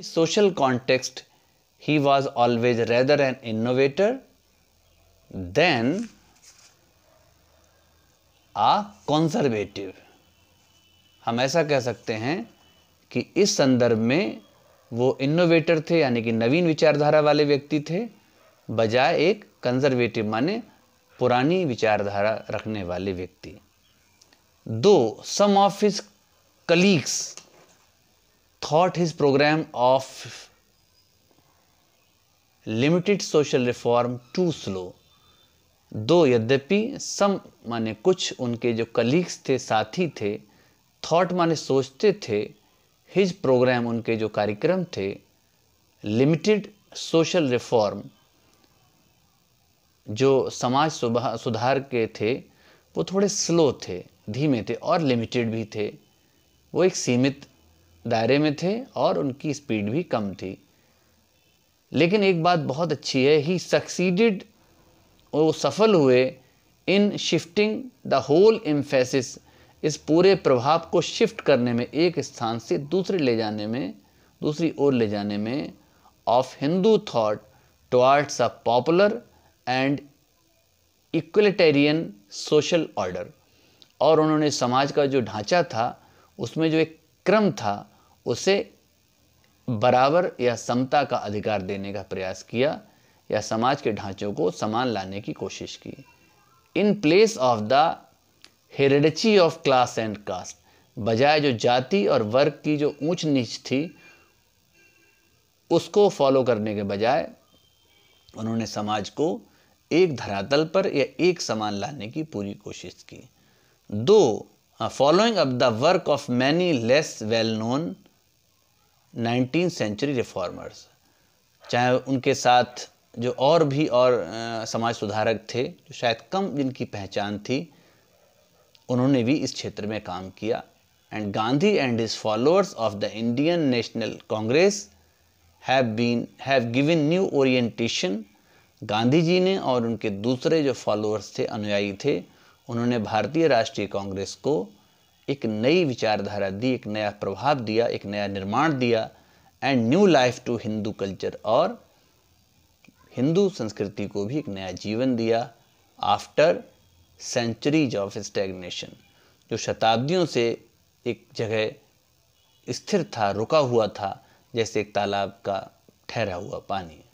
social context, he was always rather an innovator than a conservative. हम ऐसा कह सकते हैं कि इस संदर्भ में वो इनोवेटर थे यानी कि नवीन विचारधारा वाले व्यक्ति थे बजाय एक कंजर्वेटिव माने पुरानी विचारधारा रखने वाले व्यक्ति to some of his colleagues thought his program of limited social reform too slow दो यद्यपि सम माने कुछ उनके जो कलीग्स थे साथी थे थॉट माने सोचते थे हिज प्रोग्राम उनके जो कार्यक्रम थे लिमिटेड सोशल रिफॉर्म जो समाज सुधार के थे वो थोड़े स्लो थे धीमे थे और लिमिटेड भी थे वो एक सीमित दायरे में थे और उनकी स्पीड भी कम थी लेकिन एक बात बहुत अच्छी है ही सक्सीडिड वो सफल हुए in shifting the whole emphasis इस पूरे प्रभाव को शिफ्ट करने में एक स्थान से दूसरे ले जाने में दूसरी ओर ले जाने में of Hindu thought towards a popular and egalitarian social order और उन्होंने समाज का जो ढांचा था उसमें जो एक क्रम था उसे बराबर या समता का अधिकार देने का प्रयास किया या समाज के ढांचों को समान लाने की कोशिश की in place of the hierarchy of class and caste बजाय जो जाति और वर्ग की जो ऊंच नीच थी उसको फॉलो करने के बजाय उन्होंने समाज को एक धरातल पर या एक समान लाने की पूरी कोशिश की to following up the work of many less well known nineteen century reformers चाहे उनके साथ जो और भी और आ, समाज सुधारक थे जो शायद कम जिनकी पहचान थी उन्होंने भी इस क्षेत्र में काम किया and Gandhi and his followers of the Indian National Congress have been have given new orientation Gandhi ji ने और उनके दूसरे जो फॉलोअर्स थे अनुयायी थे उन्होंने भारतीय राष्ट्रीय कांग्रेस को एक नई विचारधारा दी एक नया प्रभाव दिया एक नया निर्माण दिया and new life to Hindu culture और हिंदू संस्कृति को भी एक नया जीवन दिया आफ्टर सेंचुरीज ऑफ स्टेगनेशन जो शताब्दियों से एक जगह स्थिर था रुका हुआ था जैसे एक तालाब का ठहरा हुआ पानी